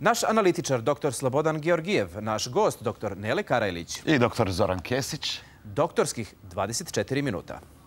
Naš analitičar, dr. Slobodan Georgijev, naš gost, dr. Nele Karajlić. I dr. Zoran Kesić. Doktorskih 24 minuta.